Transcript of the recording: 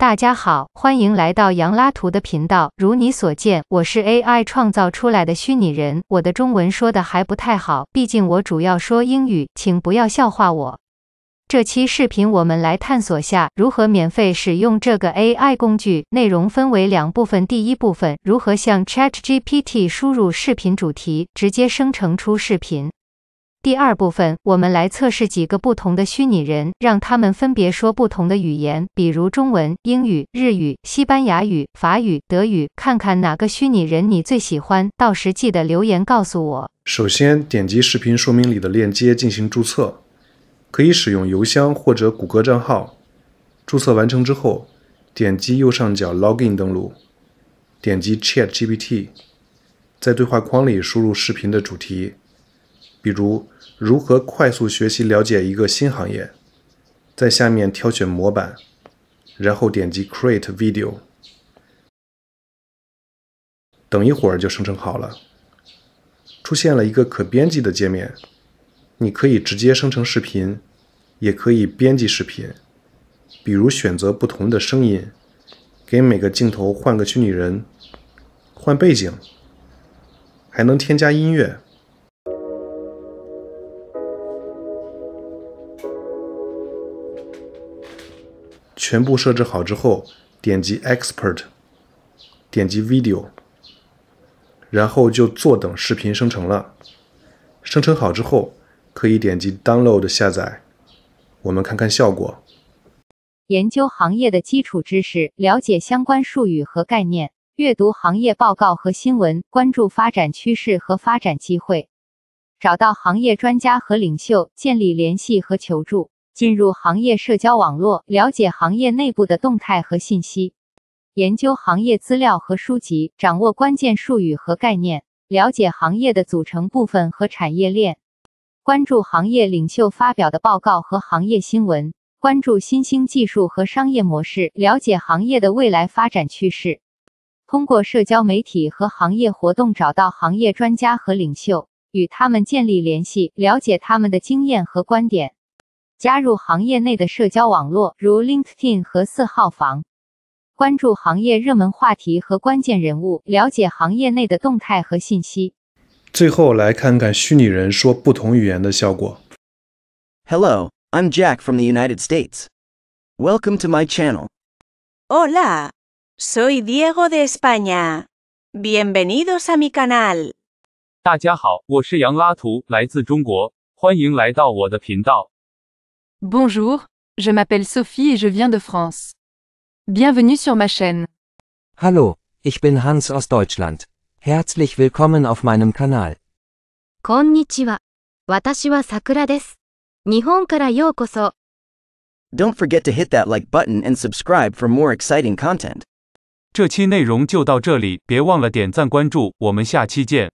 大家好，欢迎来到杨拉图的频道。如你所见，我是 AI 创造出来的虚拟人，我的中文说的还不太好，毕竟我主要说英语，请不要笑话我。这期视频我们来探索下如何免费使用这个 AI 工具，内容分为两部分。第一部分，如何向 ChatGPT 输入视频主题，直接生成出视频。第二部分，我们来测试几个不同的虚拟人，让他们分别说不同的语言，比如中文、英语、日语、西班牙语、法语、德语，看看哪个虚拟人你最喜欢。到时记得留言告诉我。首先，点击视频说明里的链接进行注册，可以使用邮箱或者谷歌账号。注册完成之后，点击右上角 Login 登录，点击 Chat GPT，在对话框里输入视频的主题。比如，如何快速学习了解一个新行业？在下面挑选模板，然后点击 Create Video，等一会儿就生成好了。出现了一个可编辑的界面，你可以直接生成视频，也可以编辑视频。比如选择不同的声音，给每个镜头换个虚拟人，换背景，还能添加音乐。全部设置好之后，点击 Export，点击 Video，然后就坐等视频生成了。生成好之后，可以点击 Download 下载。我们看看效果。研究行业的基础知识，了解相关术语和概念，阅读行业报告和新闻，关注发展趋势和发展机会，找到行业专家和领袖，建立联系和求助。进入行业社交网络，了解行业内部的动态和信息；研究行业资料和书籍，掌握关键术语和概念；了解行业的组成部分和产业链；关注行业领袖发表的报告和行业新闻；关注新兴技术和商业模式，了解行业的未来发展趋势。通过社交媒体和行业活动找到行业专家和领袖，与他们建立联系，了解他们的经验和观点。加入行业内的社交网络，如 LinkedIn 和四号房，关注行业热门话题和关键人物，了解行业内的动态和信息。最后来看看虚拟人说不同语言的效果。Hello, I'm Jack from the United States. Welcome to my channel. Hola, soy Diego de España. Bienvenidos a mi canal. 大家好，我是杨拉图，来自中国，欢迎来到我的频道。Bonjour, je m'appelle Sophie et je viens de France. Bienvenue sur ma chaîne. Hallo, ich bin Hans aus Deutschland. Herzlich willkommen auf meinem Kanal. Konnichiwa, w a t a s h a Sakura d e Nihon r a y koso. Don't forget to hit that like button and subscribe for more exciting content. 这期内容就到这里，别忘了点赞关注，我们下期见。